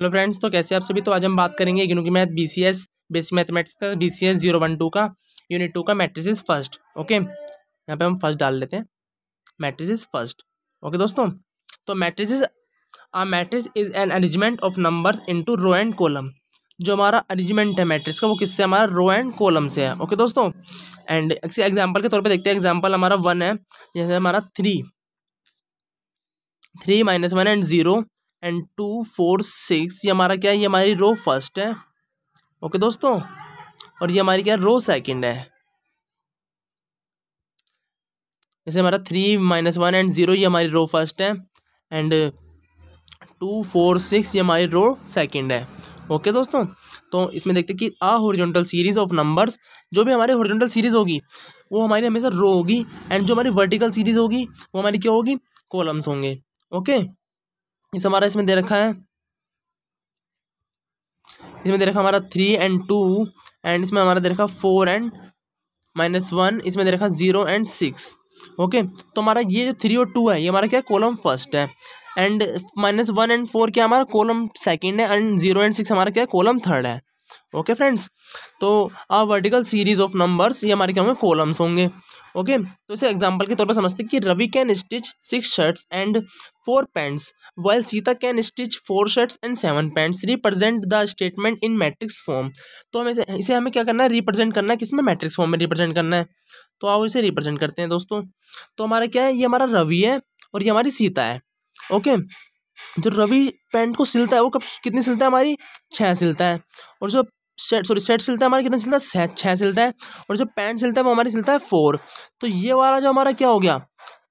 Hello friends तो कैसे आप सभी तो आज हम बात करेंगे इग्नू की math B C S basic mathematics का B C S zero one two का यूनिट टू का मैट्रिसेस फर्स्ट ओके यहाँ पे हम फर्स्ट डाल लेते हैं मैट्रिसेस फर्स्ट ओके दोस्तों तो matrices uh matrix is an arrangement of numbers into row and column जो हमारा अरेंजमेंट है मैट्रिक्स का वो किससे हमारा रो एंड कॉलम से है ओके दोस्तों एंड एग्जाम्पल के तौर पर देखते हैं एग्जाम्पल हमारा वन है जैसे हमारा three three minus one and zero and two four six ये हमारा क्या है ये हमारी रो फर्स्ट है ओके दोस्तों और ये हमारी क्या रो सेकंड है जैसे हमारा three minus one and zero ये हमारी रो फर्स्ट है एंड टू फोर सिक्स ये हमारी रो सेकंड है ओके दोस्तों तो इसमें देखते हैं कि a horizontal series of numbers जो भी हमारी हॉरिजॉन्टल सीरीज़ होगी वो हमारी हमेशा रो होगी एंड जो हमारी वर्टिकल सीरीज़ होगी वो हमारी क्या होगी कॉलम्स होंगे ओके इस हमारा इसमें दे रखा है इसमें दे रखा हमारा थ्री एंड टू एंड इसमें हमारा दे रखा फोर एंड माइनस वन इसमें दे रखा जीरो एंड सिक्स ओके तो हमारा ये जो थ्री और टू है ये हमारा क्या कॉलम फर्स्ट है and minus one and four क्या हमारा कॉलम सेकेंड है एंड जीरो एंड सिक्स हमारा क्या कॉलम थर्ड है ओके फ्रेंड्स तो a vertical series of numbers ये हमारे क्या होंगे कॉलम्स होंगे ओके तो इसे एग्जाम्पल के तौर पर समझते हैं कि Ravi can stitch six shirts and four pants while Sita can stitch four shirts and seven pants represent the statement in matrix form तो हमें इसे हमें क्या करना है रिप्रेजेंट करना है किसमें मैट्रिक्स फॉर्म में रिप्रेजेंट करना है तो आओ इसे रिप्रेजेंट करते हैं दोस्तों तो हमारा क्या है ये हमारा रवि है और ये हमारी सीता है ओके जो रवि पैंट को सिलता है वो कब कितनी सिलता है हमारी छः सिलता है और जो सेट सॉरी सेट सिलता है हमारा कितना सिलता है छः सिलता है और जो पैंट सिलता है वो हमारी सिलता है फोर तो ये वाला जो हमारा क्या हो गया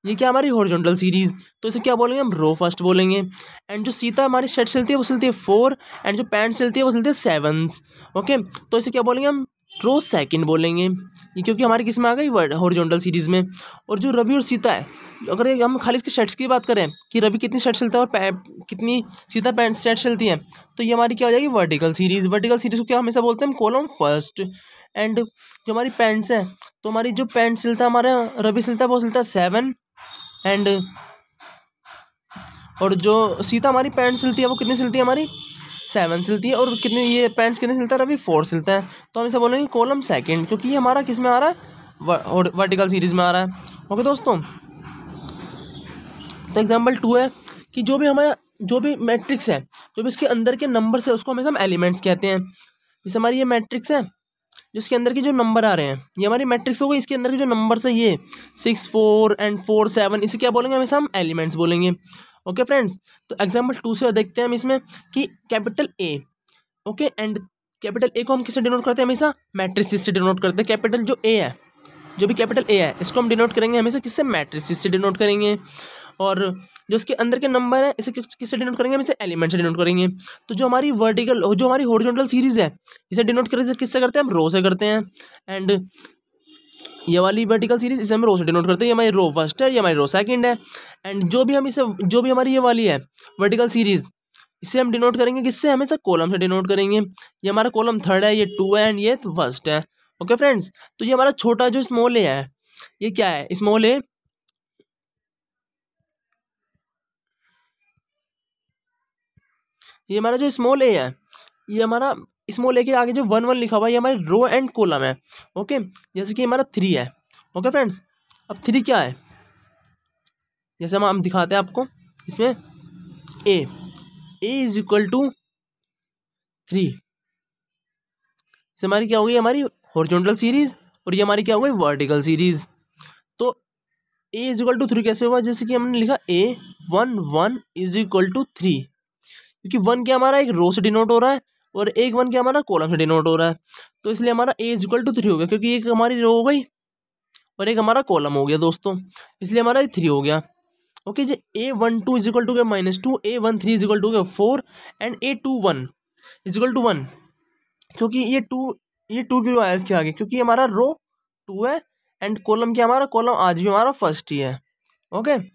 ये क्या हमारी हॉरिजॉन्टल सीरीज तो इसे क्या बोलेंगे हम रो फर्स्ट बोलेंगे एंड जो सीता हमारी शर्ट सिलती है वो सिलती है फोर एंड जो पैंट सिलती है वो सिलती है सेवन ओके तो इसे क्या बोलेंगे हम रो सेकेंड बोलेंगे ये क्योंकि हमारे किस में आ गई वर्ड हॉरिजॉन्टल सीरीज़ में और जो रवि और सीता है अगर हम खाली इसके शर्ट्स की बात करें कि रवि कितनी शर्ट चलता है और कितनी सीता पैंट शर्ट चलती है तो ये हमारी क्या हो जाएगी वर्टिकल सीरीज़ वर्टिकल सीरीज़ को क्या हमेशा बोलते हैं कॉलम फर्स्ट एंड जो हमारी पैंट्स हैं तो हमारी जो पैंट सिलता है हमारा रवि सिलता है वो सिलता है सेवन एंड और जो सीता हमारी पैंट सिलती है वो कितनी सिलती है हमारी सेवन सिलती है और कितने ये पैंट्स कितने सिलता है रवि फोर सिलता है तो हम इसे बोलेंगे कॉलम सेकेंड क्योंकि ये हमारा किस में आ रहा है वर्टिकल सीरीज़ में आ रहा है ओके दोस्तों तो एग्जाम्पल टू है कि जो भी हमारा जो भी मैट्रिक्स है जो भी इसके अंदर के नंबर से उसको हमेशा हम एलिमेंट्स कहते हैं जैसे हमारी ये मैट्रिक्स है जिसके अंदर के जो नंबर आ रहे हैं ये हमारी मैट्रिक्स हो गई इसके अंदर के जो नंबर से ये six four and four seven इसे क्या बोलेंगे हमेशा हम एलिमेंट्स बोलेंगे ओके फ्रेंड्स तो एग्जाम्पल टू से देखते हैं हम इसमें कि capital A okay and capital A को हम किससे डिनोट करते हैं हमेशा मैट्रिस से डिनोट करते हैं कैपिटल जो ए है जो भी कैपिटल ए है इसको हम डिनोट करेंगे हमेशा किससे मैट्रिस से डिनोट करेंगे और जो इसके अंदर के नंबर है इसे किससे डिनोट करेंगे हम इसे एलिमेंट से डिनोट करेंगे तो जो हमारी वर्टिकल जो हमारी हॉरिजॉन्टल सीरीज़ है इसे डिनोट करें किससे करते हैं हम रो से करते हैं एंड ये वाली वर्टिकल सीरीज इसे हम रो से डिनोट करते हैं ये हमारी रो फर्स्ट है ये हमारी रो सेकंड है एंड जो भी हम इसे जो भी हमारी ये वाली है वर्टिकल सीरीज इसे हम डिनोट करेंगे किससे हमेशा कॉलम से डिनोट करेंगे ये हमारा कॉलम थर्ड है ये टू है एंड ये फर्स्ट है ओके फ्रेंड्स तो ये हमारा छोटा जो स्मॉल ए है ये क्या है स्मॉल ए ये हमारा जो स्मॉल ए है ये हमारा स्मॉल लेके आगे जो वन वन लिखा हुआ है ये हमारे रो एंड कोलम है ओके जैसे कि हमारा थ्री है ओके फ्रेंड्स अब थ्री क्या है जैसे हम हम दिखाते हैं आपको इसमें A A is equal to three इससे हमारी क्या हो गई हमारी हॉरिजॉन्टल सीरीज़ और ये हमारी क्या हो गई वर्टिकल सीरीज़ तो A is equal to three कैसे हुआ जैसे कि हमने लिखा A one one is equal to three क्योंकि वन क्या हमारा एक रो से डिनोट हो रहा है और एक वन क्या हमारा कॉलम से डिनोट हो रहा है तो इसलिए हमारा ए इज टू थ्री हो गया क्योंकि एक हमारी रो हो गई और एक हमारा कॉलम हो गया दोस्तों इसलिए हमारा ये थ्री हो गया ओके जी A one two is equal to गया minus two A one three is equal to गया four and A two one is equal to one क्योंकि ये टू ये टू क्यों आया इसके आगे क्योंकि हमारा रो टू है एंड कॉलम क्या हमारा कॉलम आज भी हमारा फर्स्ट ही है ओके okay?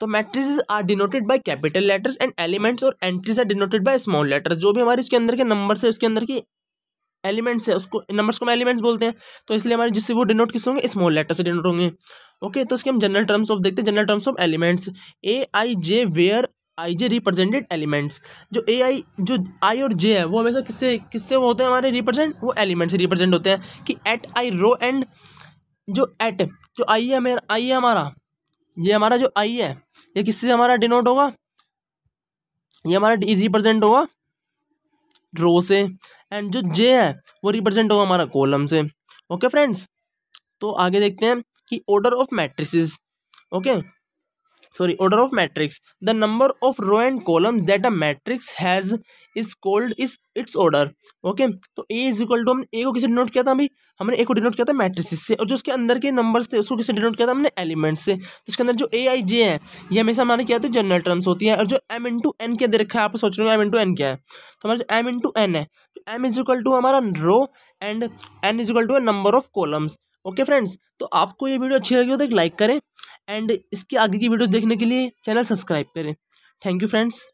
तो matrices are denoted by capital letters and elements और entries are denoted by small letters जो भी हमारे इसके अंदर के नंबर्स है उसके अंदर के एलिमेंट्स है उसको नंबर्स को हम एलिमेंट्स बोलते हैं तो इसलिए हमारे जिससे वो डिनोट किस होंगे स्मॉल लेटर से डिनोट होंगे ओके तो इसके हम जनरल टर्म्स ऑफ देखते हैं general terms of elements A I J where I J represented elements जो ए आई जो आई और जे है वो हमेशा किससे किससे वो होते हैं हमारे रिप्रेजेंट वो एलिमेंट्स रिप्रेजेंट होते हैं कि एट आई रो एंड जो एट जो आई है आई है हमारा ये हमारा जो आई है ये किससे हमारा डिनोट होगा ये हमारा रिप्रेजेंट होगा रो से एंड जो जे है वो रिप्रेजेंट होगा हमारा कॉलम से ओके फ्रेंड्स तो आगे देखते हैं कि order of matrices okay sorry order of matrix the number of row and column that a matrix has is called is its order okay तो ए इज इक्वल टू हमने ए को किसे डिनोट किया था अभी हमने ए को डिनोट किया था मैट्रिक्स से और जो उसके अंदर के नंबर्स थे उसको किसे डिनोट किया था हमने एलिमेंट्स से तो इसके अंदर जो ए आई जे है ये हमेशा हमारे क्या होती है जनरल टर्म्स होती है और जो एम इन टू एन क्या दे रखा है आप सोच रहे हो एम इन टू एन क्या है तो हमारा जो एम इन टू एन है एम इज इक्वल टू हमारा row and N is equal to है number of columns okay friends तो आपको ये वीडियो अच्छी लगी हो तो एक लाइक करें एंड इसके आगे की वीडियो देखने के लिए चैनल सब्सक्राइब करें थैंक यू फ्रेंड्स